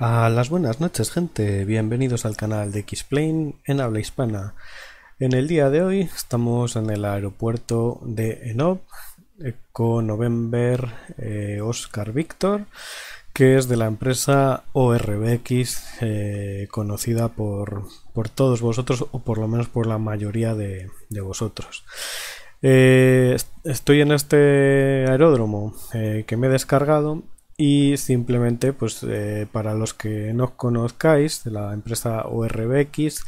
A las buenas noches gente, bienvenidos al canal de x en habla hispana. En el día de hoy estamos en el aeropuerto de Enob eh, con November eh, Oscar Víctor que es de la empresa ORBX eh, conocida por, todos vosotros o por lo menos por la mayoría de, vosotros. estoy en este aeródromo que me he descargado y simplemente pues eh, para los que no conozcáis de la empresa ORBX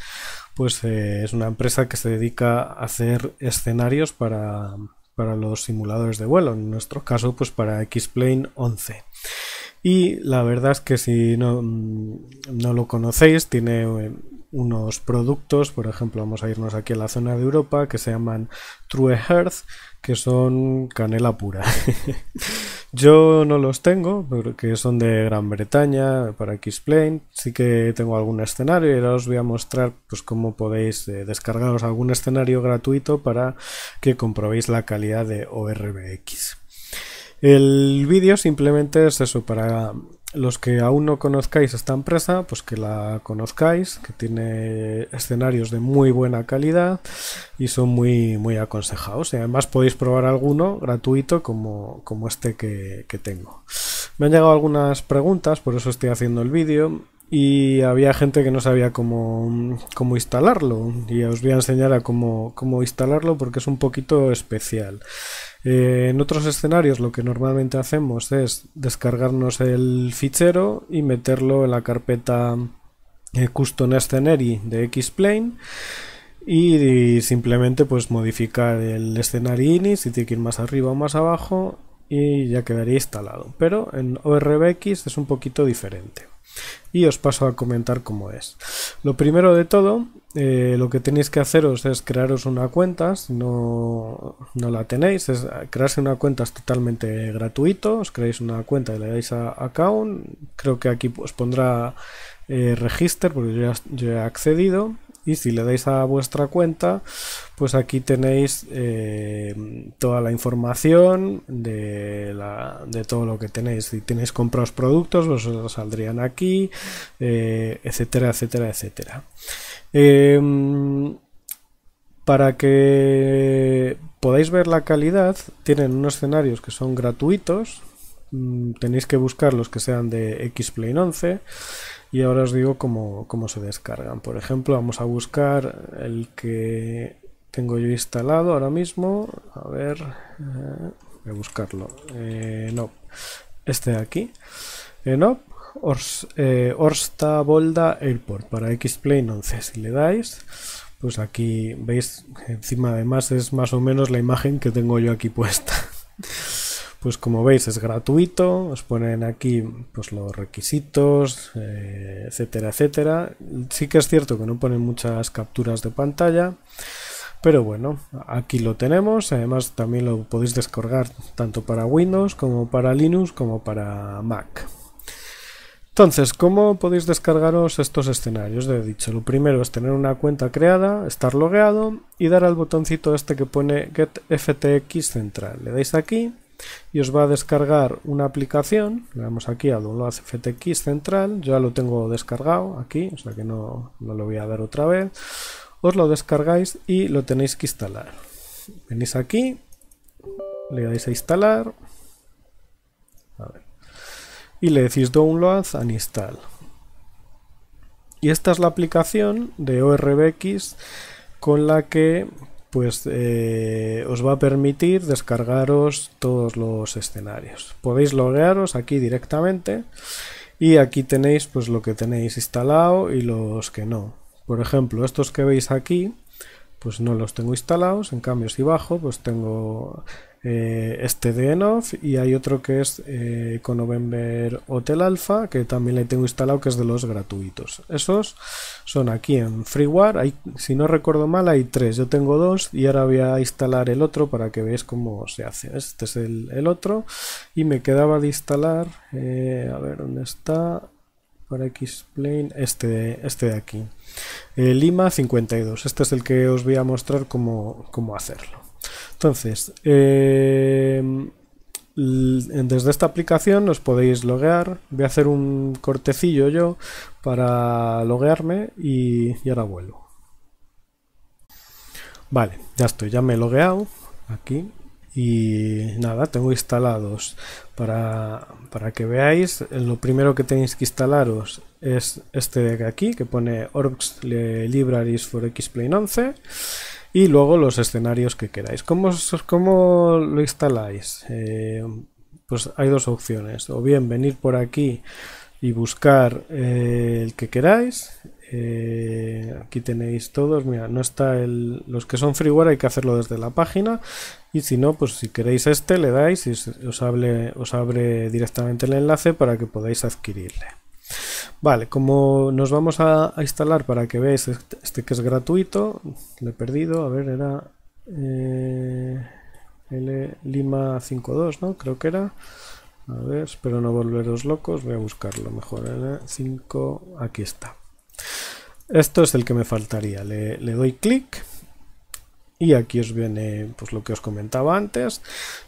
pues eh, es una empresa que se dedica a hacer escenarios para, para los simuladores de vuelo en nuestro caso pues para XPlane 11 y la verdad es que si no, mm, no lo conocéis tiene eh, unos productos, por ejemplo, vamos a irnos aquí a la zona de Europa que se llaman True Earth, que son canela pura. Yo no los tengo, porque son de Gran Bretaña, para X-Plane. Sí que tengo algún escenario y ahora os voy a mostrar pues, cómo podéis eh, descargaros algún escenario gratuito para que comprobéis la calidad de ORBX. El vídeo simplemente es eso, para los que aún no conozcáis esta empresa, pues que la conozcáis, que tiene escenarios de muy buena calidad y son muy, muy aconsejados. Y además podéis probar alguno gratuito como, como este que, que tengo. Me han llegado algunas preguntas, por eso estoy haciendo el vídeo y había gente que no sabía cómo, instalarlo y os voy a enseñar a cómo, instalarlo porque es un poquito especial. Eh, en otros escenarios lo que normalmente hacemos es descargarnos el fichero y meterlo en la carpeta eh, custom scenery de Xplane y, y simplemente pues modificar el escenario ini si tiene que ir más arriba o más abajo y ya quedaría instalado. Pero en ORBX es un poquito diferente y os paso a comentar cómo es. Lo primero de todo, eh, lo que tenéis que haceros es crearos una cuenta, si no, no la tenéis, es crearse una cuenta es totalmente gratuito, os creáis una cuenta y le dais a account, creo que aquí os pondrá eh, register porque yo ya he accedido si le dais a vuestra cuenta pues aquí tenéis eh, toda la información de, todo lo que tenéis si tenéis comprados productos pues os saldrían aquí eh, etcétera etcétera etcétera em, para que podáis ver la calidad tienen unos escenarios que son gratuitos mm, tenéis que buscar los que sean de X 11 y ahora os digo cómo, cómo se descargan. Por ejemplo, vamos a buscar el que tengo yo instalado ahora mismo. A ver, eh, voy a buscarlo. Eh, no, este de aquí. Eh, no, eh, Orsta Volda Airport para x 11. Si le dais, pues aquí veis, encima además es más o menos la imagen que tengo yo aquí puesta. Pues como veis es gratuito, os ponen aquí pues, los requisitos, eh, etcétera, etcétera. Sí que es cierto que no ponen muchas capturas de pantalla, pero bueno, aquí lo tenemos. Además también lo podéis descargar tanto para Windows como para Linux como para Mac. Entonces, ¿cómo podéis descargaros estos escenarios? De dicho, lo primero es tener una cuenta creada, estar logueado y dar al botoncito este que pone Get FTX Central. Le dais aquí y os va a descargar una aplicación, le damos aquí a download FTX central, ya lo tengo descargado aquí, o sea que no, no lo voy a dar otra vez, os lo descargáis y lo tenéis que instalar. Venís aquí, le dais a instalar y le decís download and install. Y esta es la aplicación de ORBX con la que pues eh, os va a permitir descargaros todos los escenarios. Podéis loguearos aquí directamente y aquí tenéis pues lo que tenéis instalado y los que no. Por ejemplo, estos que veis aquí pues no los tengo instalados. En cambio, si bajo, pues tengo eh, este de y hay otro que es eh, con November Hotel Alpha, que también le tengo instalado, que es de los gratuitos. Esos son aquí en FreeWare. si no recuerdo mal, hay tres. Yo tengo dos y ahora voy a instalar el otro para que veáis cómo se hace. Este es el, otro y me quedaba de instalar, eh, a ver dónde está para x este, este de aquí. Eh, Lima 52, este es el que os voy a mostrar cómo, hacerlo. Entonces, eh, desde esta aplicación os podéis loguear. Voy a hacer un cortecillo yo para loguearme y, y ahora vuelvo. Vale, ya estoy, ya me he logueado aquí. Y nada, tengo instalados para, que veáis, lo primero que tenéis que instalaros es este de aquí, que pone Orbs Libraries for Xplane 11 y luego los escenarios que queráis. ¿Cómo, cómo lo instaláis? Eh, pues hay dos opciones. O bien venir por aquí y buscar eh, el que queráis eh, aquí tenéis todos. Mira, no está el. Los que son freeware hay que hacerlo desde la página. Y si no, pues si queréis este, le dais y os, abre directamente el enlace para que podáis adquirirle. Vale, como nos vamos a, instalar para que veáis este, este que es gratuito, lo he perdido, a ver, era eh, Lima 52, ¿no? Creo que era. A ver, espero no volveros locos, voy a buscarlo mejor. 5 aquí está. Esto es el que me faltaría. Le, doy clic y aquí os viene pues, lo que os comentaba antes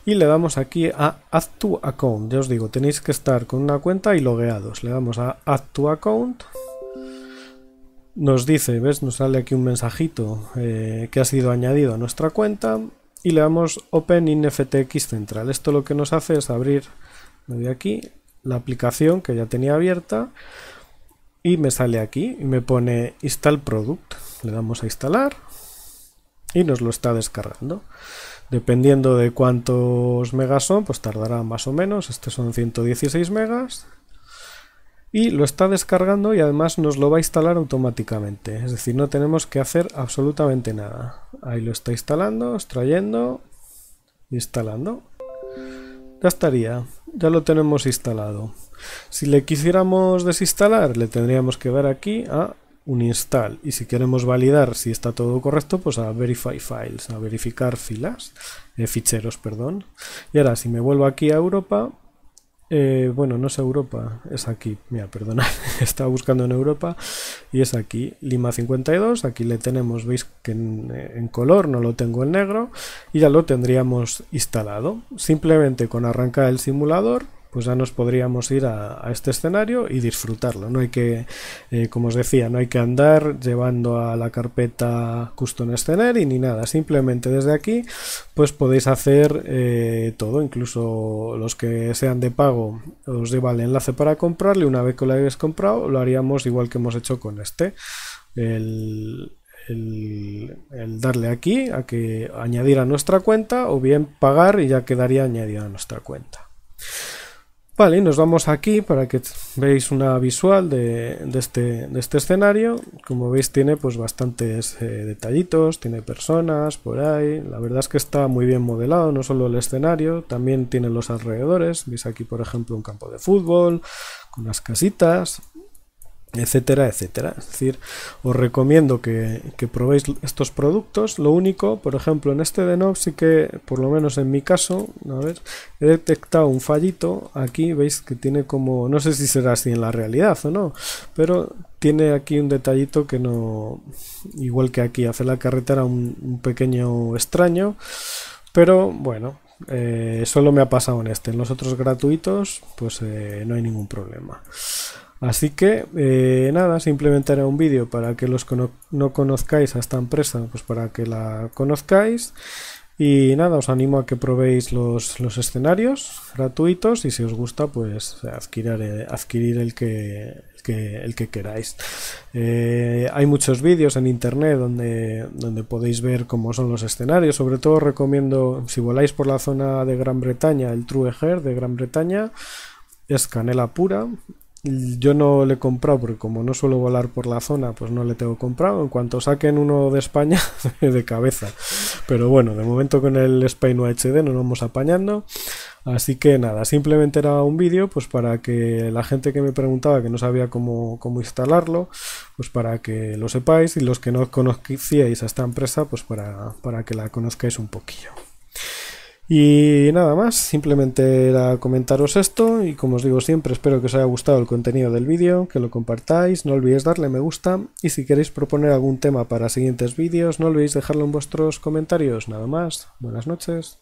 y le damos aquí a Add to Account. Ya os digo, tenéis que estar con una cuenta y logueados. Le damos a Add to Account. Nos dice, ¿ves? Nos sale aquí un mensajito eh, que ha sido añadido a nuestra cuenta y le damos Open in FTX Central. Esto lo que nos hace es abrir, de aquí, la aplicación que ya tenía abierta y me sale aquí y me pone install product. Le damos a instalar y nos lo está descargando. Dependiendo de cuántos megas son, pues tardará más o menos. Este son 116 megas. Y lo está descargando y además nos lo va a instalar automáticamente. Es decir, no tenemos que hacer absolutamente nada. Ahí lo está instalando, extrayendo, instalando. Ya estaría ya lo tenemos instalado. Si le quisiéramos desinstalar, le tendríamos que dar aquí a un install. Y si queremos validar si está todo correcto, pues a verify files, a verificar filas, eh, ficheros, perdón. Y ahora si me vuelvo aquí a Europa, eh, bueno, no es Europa, es aquí. Mira, perdona, estaba buscando en Europa y es aquí. Lima 52, aquí le tenemos, veis que en, en, color, no lo tengo en negro, y ya lo tendríamos instalado. Simplemente con arrancar el simulador pues ya nos podríamos ir a, este escenario y disfrutarlo. No hay que, eh, como os decía, no hay que andar llevando a la carpeta custom scenery ni nada. Simplemente desde aquí, pues podéis hacer eh, todo, incluso los que sean de pago, os lleva el enlace para comprarle. Una vez que lo hayáis comprado, lo haríamos igual que hemos hecho con este. El, el, darle aquí a que añadir a nuestra cuenta o bien pagar y ya quedaría añadido a nuestra cuenta. Vale, y nos vamos aquí para que veáis una visual de, este, este, escenario. Como veis tiene pues bastantes eh, detallitos, tiene personas por ahí. La verdad es que está muy bien modelado, no solo el escenario, también tiene los alrededores. Veis aquí por ejemplo un campo de fútbol, con unas casitas, etcétera, etcétera. Es decir, os recomiendo que, probéis estos productos. Lo único, por ejemplo, en este de nox sí que, por lo menos en mi caso, a ver, he detectado un fallito. Aquí veis que tiene como, no sé si será así en la realidad o no, pero tiene aquí un detallito que no, igual que aquí, hace la carretera un pequeño extraño. Pero bueno, eh, solo me ha pasado en este. En los otros gratuitos, pues eh, no hay ningún problema. Así que eh, nada, simplemente haré un vídeo para que los no conozcáis a esta empresa, pues para que la conozcáis y nada, os animo a que probéis los, escenarios gratuitos y si os gusta, pues adquirir, adquirir el, que, el, que, queráis. Eh, hay muchos vídeos en internet donde, donde podéis ver cómo son los escenarios. Sobre todo recomiendo, si voláis por la zona de Gran Bretaña, el True Trueger de Gran Bretaña, es canela pura yo no le he comprado porque como no suelo volar por la zona, pues no le tengo comprado. En cuanto saquen uno de España, de cabeza. Pero bueno, de momento con el Spaino HD nos vamos apañando. Así que nada, simplemente era un vídeo pues para que la gente que me preguntaba que no sabía cómo, instalarlo, pues para que lo sepáis y los que no conocíais a esta empresa, pues para, para que la conozcáis un poquillo. Y nada más, simplemente era comentaros esto y como os digo siempre espero que os haya gustado el contenido del vídeo, que lo compartáis, no olvidéis darle me gusta y si queréis proponer algún tema para siguientes vídeos no olvidéis dejarlo en vuestros comentarios. Nada más, buenas noches.